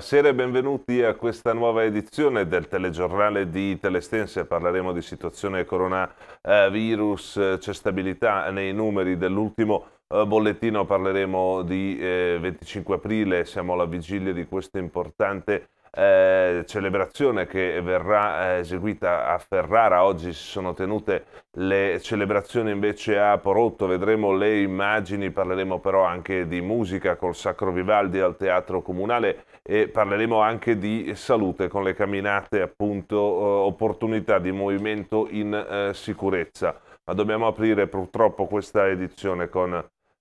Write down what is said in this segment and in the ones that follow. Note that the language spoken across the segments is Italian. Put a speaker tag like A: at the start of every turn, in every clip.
A: Buonasera e benvenuti a questa nuova edizione del telegiornale di Telestense. Parleremo di situazione coronavirus, eh, c'è stabilità nei numeri dell'ultimo eh, bollettino, parleremo di 25 eh, aprile, siamo alla vigilia di questo importante eh, celebrazione che verrà eh, eseguita a Ferrara. Oggi si sono tenute le celebrazioni invece a Porotto, vedremo le immagini, parleremo però anche di musica col Sacro Vivaldi al Teatro Comunale e parleremo anche di salute con le camminate, appunto, eh, opportunità di movimento in eh, sicurezza. Ma dobbiamo aprire purtroppo questa edizione con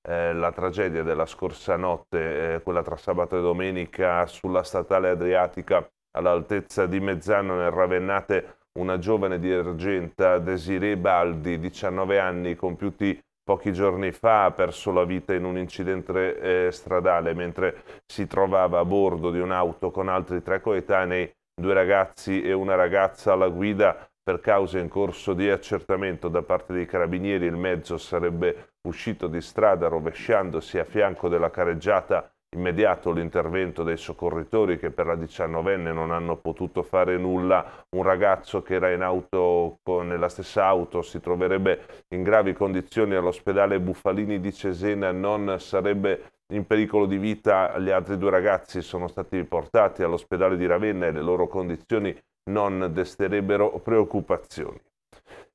A: eh, la tragedia della scorsa notte, eh, quella tra sabato e domenica sulla statale adriatica all'altezza di Mezzano nel Ravennate, una giovane di Argenta, Desiree Baldi, 19 anni, compiuti pochi giorni fa, ha perso la vita in un incidente eh, stradale mentre si trovava a bordo di un'auto con altri tre coetanei due ragazzi e una ragazza alla guida per cause in corso di accertamento da parte dei carabinieri il mezzo sarebbe uscito di strada rovesciandosi a fianco della careggiata immediato l'intervento dei soccorritori che per la diciannovenne non hanno potuto fare nulla, un ragazzo che era in auto nella stessa auto si troverebbe in gravi condizioni all'ospedale Buffalini di Cesena, non sarebbe in pericolo di vita, gli altri due ragazzi sono stati portati all'ospedale di Ravenna e le loro condizioni non desterebbero preoccupazioni.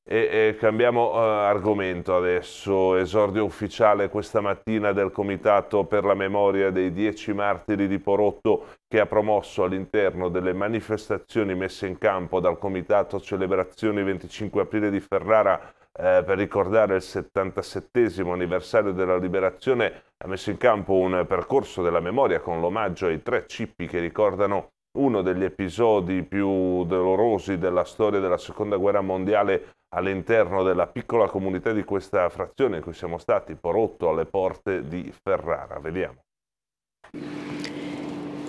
A: E, e cambiamo eh, argomento adesso, esordio ufficiale questa mattina del Comitato per la Memoria dei Dieci Martiri di Porotto che ha promosso all'interno delle manifestazioni messe in campo dal Comitato Celebrazioni 25 aprile di Ferrara eh, per ricordare il 77 anniversario della liberazione ha messo in campo un percorso della memoria con l'omaggio ai tre cippi che ricordano uno degli episodi più dolorosi della storia della seconda guerra mondiale all'interno della piccola comunità di questa frazione in cui siamo stati, Porotto, alle porte di Ferrara. Vediamo.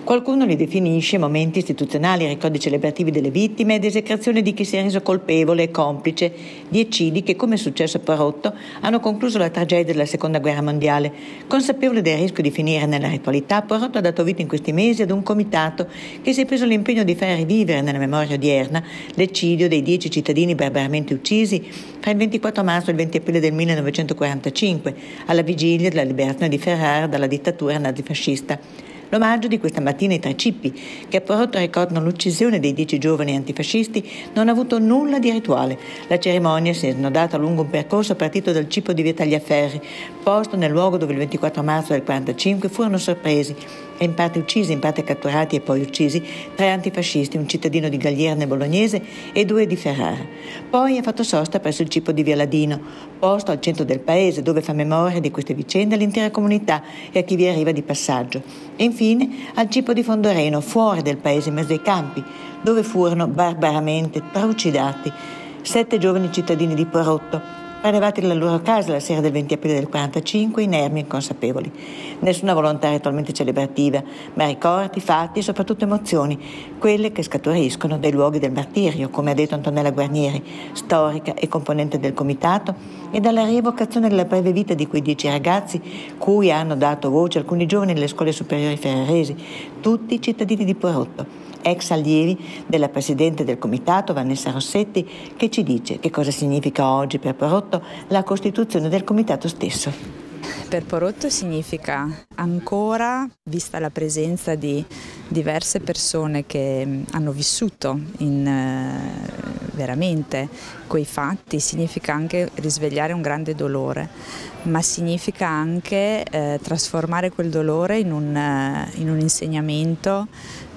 B: Qualcuno li definisce momenti istituzionali, ricordi celebrativi delle vittime ed esecrazione di chi si è reso colpevole e complice di eccidi che, come è successo a Parotto, hanno concluso la tragedia della Seconda Guerra Mondiale. Consapevole del rischio di finire nella ritualità, Porotto ha dato vita in questi mesi ad un comitato che si è preso l'impegno di far rivivere nella memoria odierna l'eccidio dei dieci cittadini barbaramente uccisi tra il 24 marzo e il 20 aprile del 1945, alla vigilia della liberazione di Ferrara dalla dittatura nazifascista. L'omaggio di questa mattina ai tre cippi, che a Porto ricordano l'uccisione dei dieci giovani antifascisti, non ha avuto nulla di rituale. La cerimonia si è snodata lungo un percorso partito dal cippo di via Tagliaferri, posto nel luogo dove il 24 marzo del 1945 furono sorpresi e in parte uccisi, in parte catturati e poi uccisi, tre antifascisti, un cittadino di Gaglierne bolognese e due di Ferrara. Poi ha fatto sosta presso il cipo di Vialadino, posto al centro del paese dove fa memoria di queste vicende all'intera comunità e a chi vi arriva di passaggio. E infine al cipo di Fondoreno, fuori del paese, in mezzo ai campi, dove furono barbaramente trucidati sette giovani cittadini di Porotto arrivati alla loro casa la sera del 20 aprile del 45, inermi e inconsapevoli. Nessuna volontà ritualmente celebrativa, ma ricordi, fatti e soprattutto emozioni, quelle che scaturiscono dai luoghi del martirio, come ha detto Antonella Guarnieri, storica e componente del comitato, e dalla rievocazione della breve vita di quei dieci ragazzi cui hanno dato voce alcuni giovani nelle scuole superiori ferraresi, tutti cittadini di Porotto ex allievi della presidente del comitato Vanessa Rossetti, che ci dice che cosa significa oggi per Porotto fatto la costituzione del comitato stesso.
C: Per Porotto significa ancora, vista la presenza di diverse persone che mm, hanno vissuto in, eh, veramente quei fatti, significa anche risvegliare un grande dolore, ma significa anche eh, trasformare quel dolore in un, eh, in un insegnamento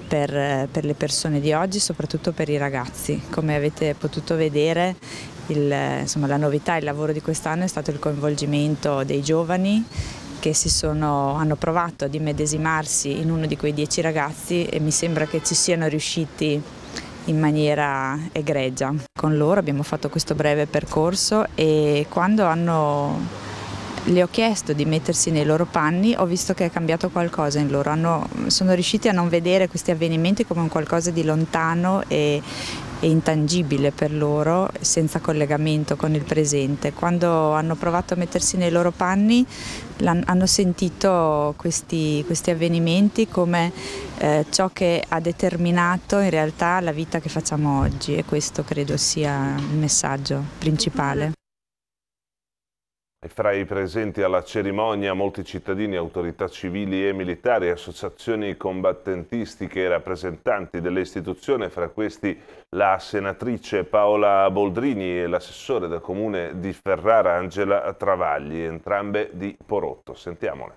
C: per, eh, per, le persone di oggi, soprattutto per i ragazzi. Come avete potuto vedere il, insomma, la novità, e il lavoro di quest'anno è stato il coinvolgimento dei giovani che sono, hanno provato ad immedesimarsi in uno di quei dieci ragazzi e mi sembra che ci siano riusciti in maniera egregia. Con loro abbiamo fatto questo breve percorso e quando hanno, le ho chiesto di mettersi nei loro panni ho visto che è cambiato qualcosa in loro, hanno, sono riusciti a non vedere questi avvenimenti come un qualcosa di lontano e, e intangibile per loro, senza collegamento con il presente. Quando hanno provato a mettersi nei loro panni hanno sentito questi, questi avvenimenti come eh, ciò che ha determinato in realtà la vita che facciamo oggi e questo credo sia il messaggio principale.
A: E fra i presenti alla cerimonia molti cittadini, autorità civili e militari, associazioni combattentistiche e rappresentanti dell'istituzione, fra questi la senatrice Paola Boldrini e l'assessore del comune di Ferrara Angela Travagli, entrambe di Porotto. Sentiamole.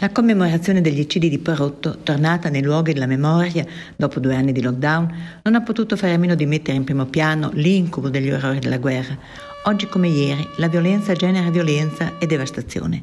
B: La commemorazione degli eccidi di Porotto, tornata nei luoghi della memoria dopo due anni di lockdown, non ha potuto fare a meno di mettere in primo piano l'incubo degli orrori della guerra Oggi come ieri la violenza genera violenza e devastazione.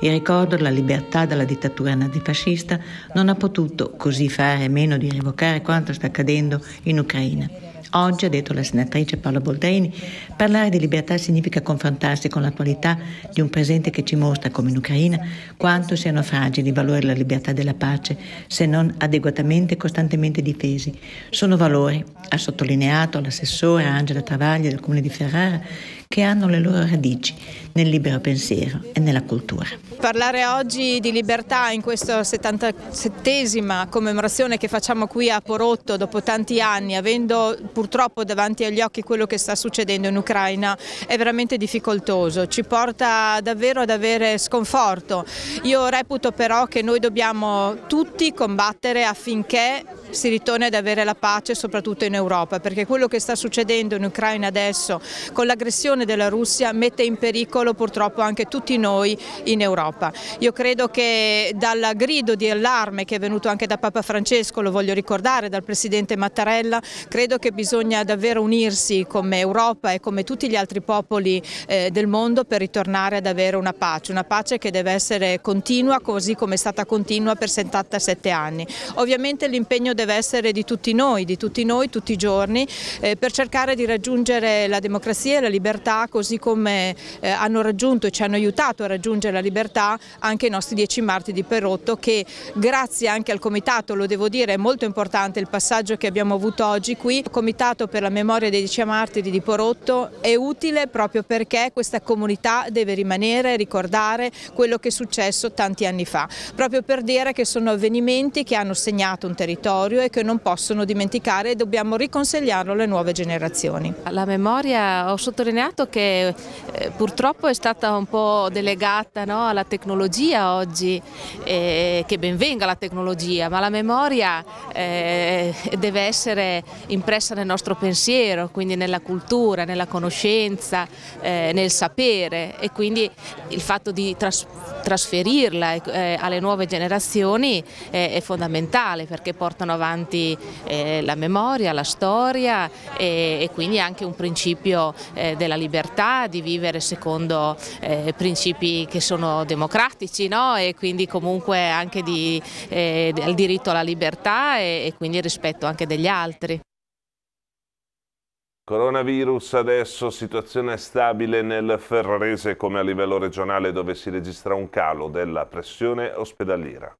B: Il ricordo della libertà dalla dittatura nazifascista non ha potuto così fare a meno di rievocare quanto sta accadendo in Ucraina. Oggi, ha detto la senatrice Paola Boldrini, parlare di libertà significa confrontarsi con l'attualità di un presente che ci mostra, come in Ucraina, quanto siano fragili i valori della libertà e della pace, se non adeguatamente e costantemente difesi. Sono valori, ha sottolineato l'assessore Angela Travagli del Comune di Ferrara, che hanno le loro radici nel libero pensiero e nella cultura.
D: Parlare oggi di libertà in questa 77esima commemorazione che facciamo qui a Porotto dopo tanti anni, avendo purtroppo davanti agli occhi quello che sta succedendo in Ucraina, è veramente difficoltoso, ci porta davvero ad avere sconforto. Io reputo però che noi dobbiamo tutti combattere affinché si ritorni ad avere la pace soprattutto in Europa, perché quello che sta succedendo in Ucraina adesso con l'aggressione l'aggressione della Russia mette in pericolo purtroppo anche tutti noi in Europa. Io credo che dal grido di allarme che è venuto anche da Papa Francesco, lo voglio ricordare, dal Presidente Mattarella, credo che bisogna davvero unirsi come Europa e come tutti gli altri popoli eh, del mondo per ritornare ad avere una pace, una pace che deve essere continua così come è stata continua per 77 anni. Ovviamente l'impegno deve essere di tutti noi, di tutti noi tutti i giorni eh, per cercare di raggiungere la democrazia e la libertà libertà così come eh, hanno raggiunto e ci hanno aiutato a raggiungere la libertà anche i nostri dieci marti di Perotto che grazie anche al comitato, lo devo dire, è molto importante il passaggio che abbiamo avuto oggi qui. Il comitato per la memoria dei dieci martiri di Porotto è utile proprio perché questa comunità deve rimanere, ricordare quello che è successo tanti anni fa, proprio per dire che sono avvenimenti che hanno segnato un territorio e che non possono dimenticare e dobbiamo riconsegnarlo alle nuove generazioni. La memoria, ho sottolineato fatto che eh, purtroppo è stata un po' delegata no, alla tecnologia oggi, eh, che ben venga la tecnologia, ma la memoria eh, deve essere impressa nel nostro pensiero, quindi nella cultura, nella conoscenza, eh, nel sapere e quindi il fatto di tras trasferirla ecco, eh, alle nuove generazioni è fondamentale perché portano avanti eh, la memoria, la storia e, e quindi anche un principio della libertà libertà, di vivere secondo eh, principi che sono democratici no? e quindi comunque anche di, eh, al diritto alla libertà e, e quindi rispetto anche degli altri.
A: Coronavirus adesso, situazione stabile nel Ferrarese come a livello regionale dove si registra un calo della pressione ospedaliera.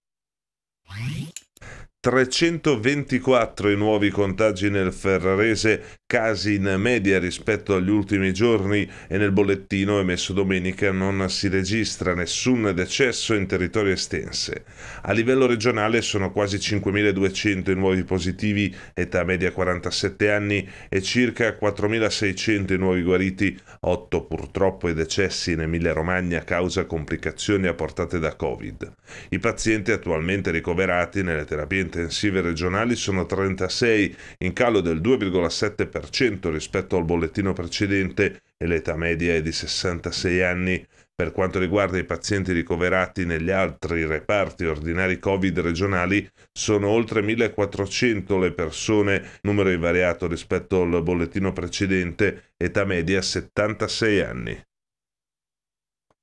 A: 324 i nuovi contagi nel Ferrarese casi in media rispetto agli ultimi giorni e nel bollettino emesso domenica non si registra nessun decesso in territorio estense. A livello regionale sono quasi 5.200 i nuovi positivi, età media 47 anni e circa 4.600 i nuovi guariti, 8 purtroppo i decessi in Emilia-Romagna a causa complicazioni apportate da Covid. I pazienti attualmente ricoverati nelle terapie intensive regionali sono 36, in calo del 2,7% 40% rispetto al bollettino precedente e l'età media è di 66 anni. Per quanto riguarda i pazienti ricoverati negli altri reparti ordinari Covid regionali, sono oltre 1400 le persone, numero invariato rispetto al bollettino precedente, età media 76 anni.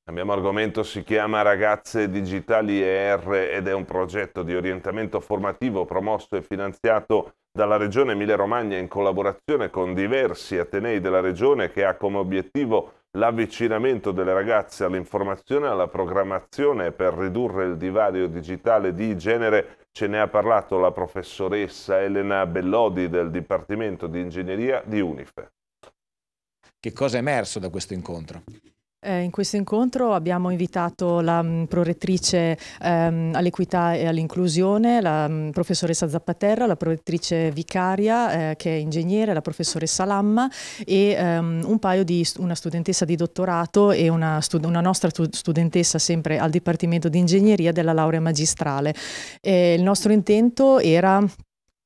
A: Cambiamo argomento, si chiama Ragazze Digitali ER ed è un progetto di orientamento formativo promosso e finanziato dalla Regione Emilia-Romagna in collaborazione con diversi atenei della Regione che ha come obiettivo l'avvicinamento delle ragazze all'informazione e alla programmazione per ridurre il divario digitale di genere. Ce ne ha parlato la professoressa Elena Bellodi del Dipartimento di Ingegneria di UNIFE. Che cosa è
E: emerso da questo incontro?
F: Eh, in questo incontro abbiamo invitato la m, mm, prorettrice ehm, all'equità e all'inclusione, la m, mm, professoressa Zappaterra, la prorettrice vicaria eh, che è ingegnere, la professoressa Lamma e ehm, un paio di una studentessa di dottorato e una, stud una nostra studentessa sempre al Dipartimento di Ingegneria della laurea magistrale. Eh, il nostro intento era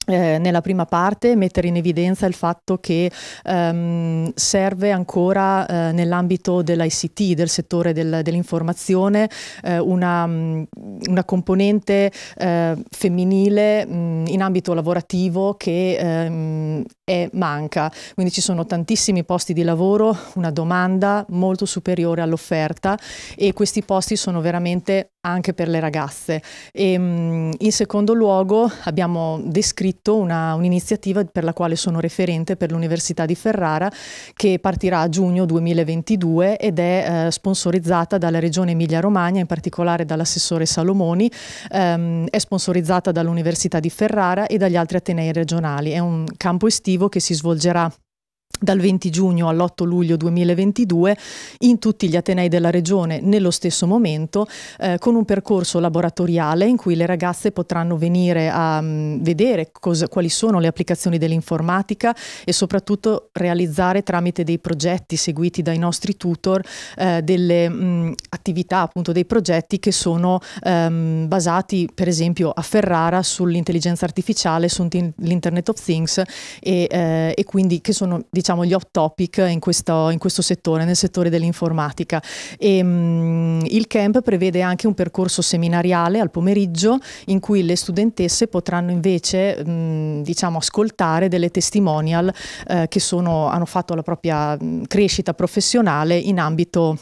F: eh, nella prima parte mettere in evidenza il fatto che ehm, serve ancora eh, nell'ambito dell'ICT, del settore del, dell'informazione, eh, una, mm, una, componente eh, femminile mh, mm, in ambito lavorativo che ehm, è manca, quindi ci sono tantissimi posti di lavoro, una domanda molto superiore all'offerta e questi posti sono veramente anche per le ragazze. E, ehm, in secondo luogo abbiamo descritto un'iniziativa per la quale sono referente per l'Università di Ferrara che partirà a giugno 2022 ed è eh, sponsorizzata dalla Regione Emilia-Romagna, in particolare dall'assessore Salomoni, ehm, è sponsorizzata dall'Università di Ferrara e dagli altri atenei regionali. È un campo estivo che si svolgerà dal 20 giugno all'8 luglio 2022 in tutti gli Atenei della Regione nello stesso momento eh, con un percorso laboratoriale in cui le ragazze potranno venire a mh, mm, vedere cosa, quali sono le applicazioni dell'informatica e soprattutto realizzare tramite dei progetti seguiti dai nostri tutor eh, delle mh, mm, attività, appunto dei progetti che sono ehm, basati per esempio a Ferrara sull'intelligenza artificiale, sull'Internet of Things e, eh, e quindi che sono diciamo diciamo, gli hot topic in questo, in questo settore, nel settore dell'informatica. E, ehm, mh, il camp prevede anche un percorso seminariale al pomeriggio in cui le studentesse potranno invece mh, diciamo, ascoltare delle testimonial eh, che sono, hanno fatto la propria crescita professionale in ambito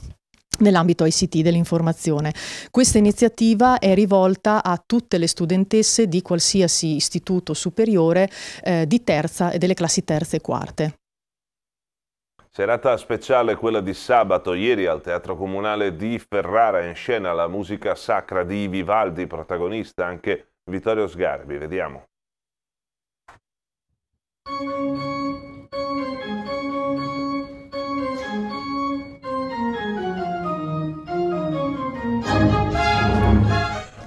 F: nell'ambito ICT dell'informazione. Questa iniziativa è rivolta a tutte le studentesse di qualsiasi istituto superiore eh, di terza e delle classi terze e quarte.
A: Serata speciale quella di sabato, ieri al Teatro Comunale di Ferrara, in scena la musica sacra di Vivaldi, protagonista anche Vittorio Sgarbi. Vediamo.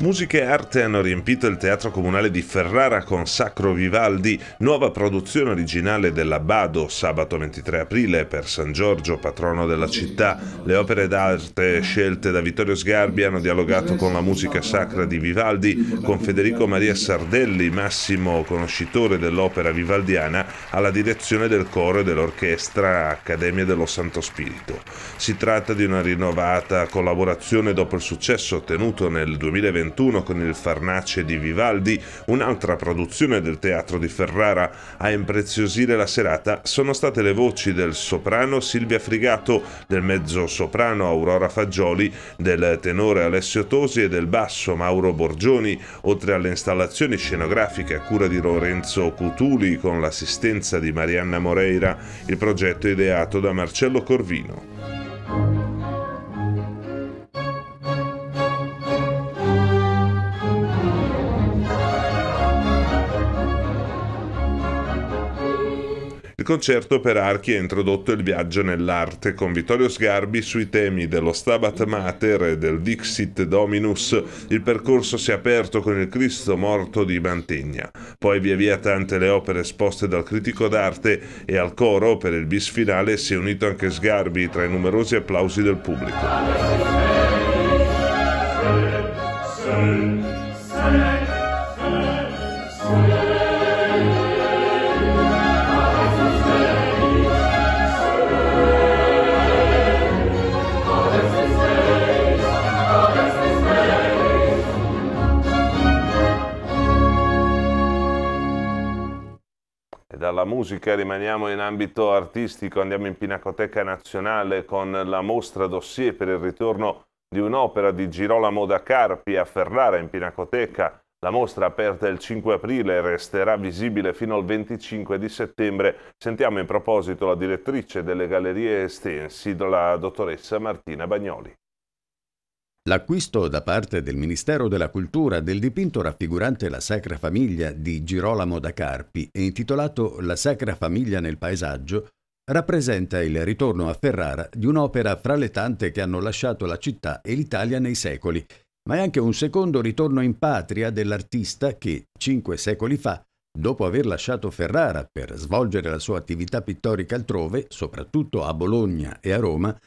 A: Musica e arte hanno riempito il Teatro Comunale di Ferrara con Sacro Vivaldi, nuova produzione originale dell'Abbado, sabato 23 aprile per San Giorgio, patrono della città. Le opere d'arte scelte da Vittorio Sgarbi hanno dialogato con la musica sacra di Vivaldi, con Federico Maria Sardelli, massimo conoscitore dell'opera vivaldiana, alla direzione del coro e dell'orchestra Accademia dello Santo Spirito. Si tratta di una rinnovata collaborazione dopo il successo ottenuto nel 2021 1971 con il Farnace di Vivaldi, un'altra produzione del teatro di Ferrara. A impreziosire la serata sono state le voci del soprano Silvia Frigato, del mezzo soprano Aurora Fagioli, del tenore Alessio Tosi e del basso Mauro Borgioni, oltre alle installazioni scenografiche a cura di Lorenzo Cutuli con l'assistenza di Marianna Moreira, il progetto ideato da Marcello Corvino. concerto per archi ha introdotto il viaggio nell'arte con Vittorio Sgarbi sui temi dello Stabat Mater e del Dixit Dominus. Il percorso si è aperto con il Cristo morto di Mantegna. Poi via via tante le opere esposte dal critico d'arte e al coro per il bis finale si è unito anche Sgarbi tra i numerosi applausi del pubblico. dalla musica rimaniamo in ambito artistico, andiamo in Pinacoteca Nazionale con la mostra dossier per il ritorno di un'opera di Girolamo da Carpi a Ferrara in Pinacoteca. La mostra aperta il 5 aprile e resterà visibile fino al 25 di settembre. Sentiamo in proposito la direttrice delle Gallerie Estensi, la dottoressa Martina Bagnoli.
E: L'acquisto da parte del Ministero della Cultura del dipinto raffigurante la Sacra Famiglia di Girolamo da Carpi e intitolato La Sacra Famiglia nel paesaggio rappresenta il ritorno a Ferrara di un'opera fra le tante che hanno lasciato la città e l'Italia nei secoli, ma è anche un secondo ritorno in patria dell'artista che, cinque secoli fa, dopo aver lasciato Ferrara per svolgere la sua attività pittorica altrove, soprattutto a Bologna e a Roma,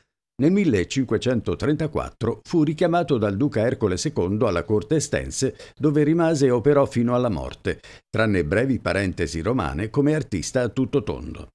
E: nel 1534 fu richiamato dal duca Ercole II alla corte estense, dove rimase e operò fino alla morte, tranne brevi parentesi romane come artista a tutto tondo.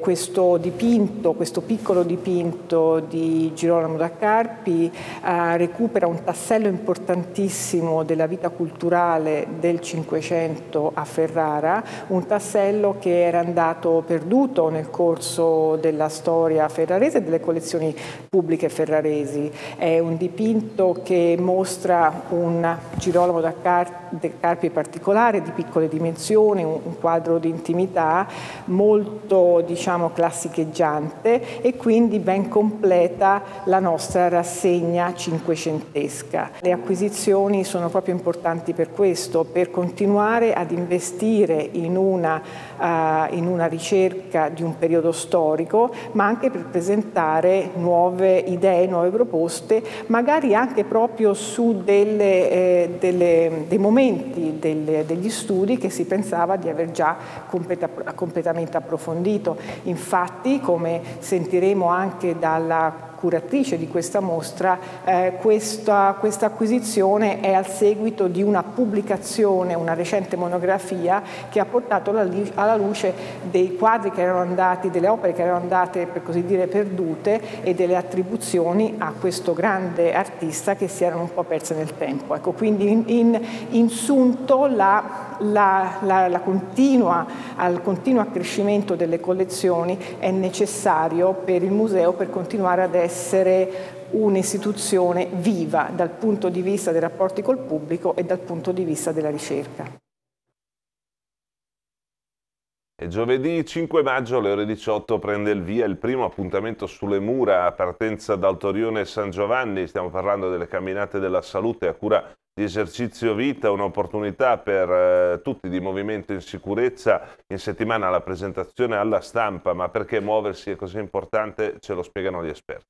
G: Questo dipinto, questo piccolo dipinto di Girolamo da Carpi eh, recupera un tassello importantissimo della vita culturale del Cinquecento a Ferrara, un tassello che era andato perduto nel corso della storia ferrarese e delle collezioni pubbliche ferraresi. È un dipinto che mostra un Girolamo da Carpi particolare, di piccole dimensioni, un, quadro di intimità molto diciamo, diciamo, classicheggiante e quindi ben completa la nostra rassegna cinquecentesca. Le acquisizioni sono proprio importanti per questo, per continuare ad investire in una eh, in una ricerca di un periodo storico, ma anche per presentare nuove idee, nuove proposte, magari anche proprio su delle, eh, delle, dei momenti delle, degli studi che si pensava di aver già completa, completamente approfondito. Infatti, come sentiremo anche dalla curatrice di questa mostra, eh, questa, questa, acquisizione è al seguito di una pubblicazione, una recente monografia che ha portato alla luce dei quadri che erano andati, delle opere che erano andate per così dire perdute e delle attribuzioni a questo grande artista che si erano un po' perse nel tempo. Ecco, quindi in, in, in sunto la la, la, la continua, al continuo accrescimento delle collezioni è necessario per il museo per continuare ad essere un'istituzione viva dal punto di vista dei rapporti col pubblico e dal punto di vista della ricerca.
A: E giovedì 5 maggio alle ore 18 prende il via il primo appuntamento sulle mura a partenza dal Torione San Giovanni. Stiamo parlando delle camminate della salute a cura di esercizio vita, un'opportunità per eh, tutti di Movimento in Sicurezza in settimana la presentazione alla stampa, ma perché muoversi è così importante ce lo spiegano gli esperti.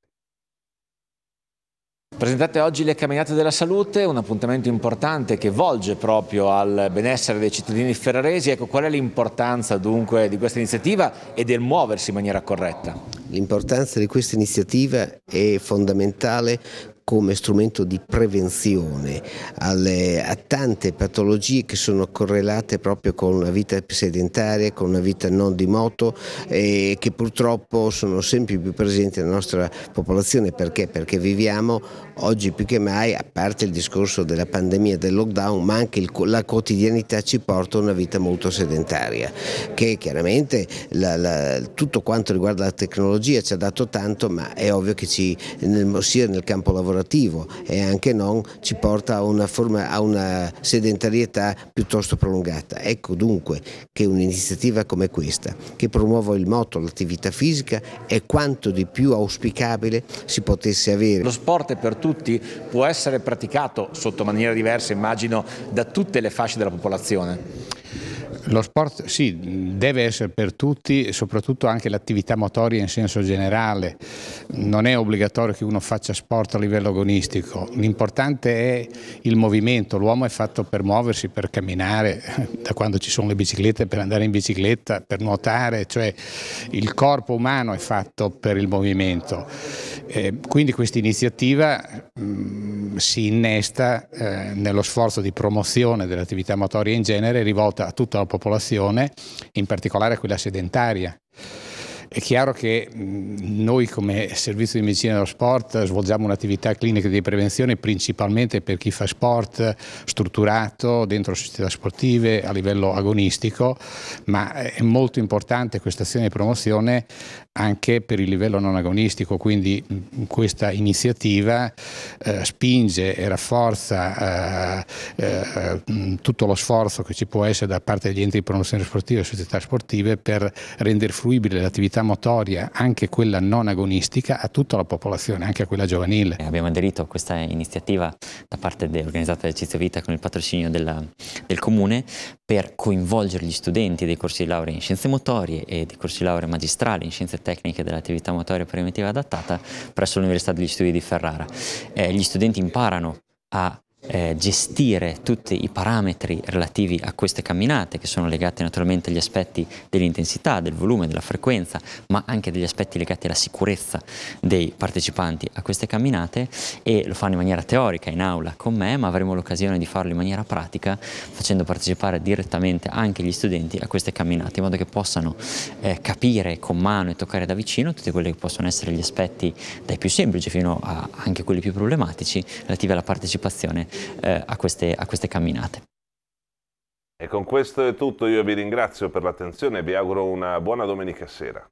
E: Presentate oggi le Camminate della Salute, un appuntamento importante che volge proprio al benessere dei cittadini ferraresi. Ecco, qual è l'importanza dunque di questa iniziativa e del muoversi in maniera corretta?
G: L'importanza di questa iniziativa è fondamentale come strumento di prevenzione alle, a tante patologie che sono correlate proprio con una vita sedentaria, con una vita non di moto e che purtroppo sono sempre più presenti nella nostra popolazione perché? Perché viviamo oggi più che mai, a parte il discorso della pandemia del lockdown, ma anche il, la quotidianità ci porta a una vita molto sedentaria, che chiaramente la, la, tutto quanto riguarda la tecnologia ci ha dato tanto, ma è ovvio che ci, nel, sia nel campo lavorativo e anche non, ci porta a una, forma, a una sedentarietà piuttosto prolungata. Ecco dunque che un'iniziativa come questa, che promuove il moto, l'attività fisica, è quanto di
E: più auspicabile si potesse avere. Lo sport è per tutti tutti può essere praticato sotto maniera diversa, immagino, da tutte le fasce della popolazione? Lo sport sì, deve essere per tutti, soprattutto anche l'attività motoria in senso generale. Non è obbligatorio che uno faccia sport a livello agonistico. L'importante è il movimento, l'uomo è fatto per muoversi, per camminare, da quando ci sono le biciclette, per andare in bicicletta, per nuotare, cioè il corpo umano è fatto per il movimento. Eh, quindi questa iniziativa mm, si innesta eh, nello sforzo di promozione dell'attività motoria in genere rivolta a tutta la popolazione, in particolare a quella sedentaria. È chiaro che mm, noi come servizio di medicina dello sport svolgiamo un'attività clinica di prevenzione principalmente per chi fa sport strutturato dentro società sportive a livello agonistico, ma è molto importante questa azione di promozione anche per il livello non agonistico, quindi questa iniziativa eh, spinge e rafforza eh, eh, tutto lo sforzo che ci può essere da parte degli enti di promozione sportiva e società sportive per rendere fruibile l'attività motoria, anche quella non agonistica, a tutta la popolazione, anche a quella giovanile. Eh, abbiamo aderito a questa iniziativa da parte
C: dell'organizzata Esercizio Vita con il patrocinio della, del Comune per coinvolgere gli studenti dei corsi di laurea in scienze motorie e dei corsi di laurea magistrali in scienze tecniche dell'attività motoria primitiva adattata presso l'Università degli Studi di Ferrara. Eh, gli studenti imparano a eh, gestire tutti i parametri relativi a queste camminate che sono legati naturalmente agli aspetti dell'intensità, del volume, della frequenza, ma anche degli aspetti legati alla sicurezza dei partecipanti a queste camminate e lo fanno in maniera teorica in aula con me, ma avremo l'occasione di farlo in maniera pratica facendo partecipare direttamente anche gli studenti a queste camminate in modo che possano eh, capire con mano e toccare da vicino tutti quelli che possono essere gli aspetti dai più semplici fino a anche quelli più problematici relativi alla partecipazione eh, a, queste, a queste camminate.
A: E con questo è tutto, io vi ringrazio per l'attenzione e vi auguro una buona domenica sera.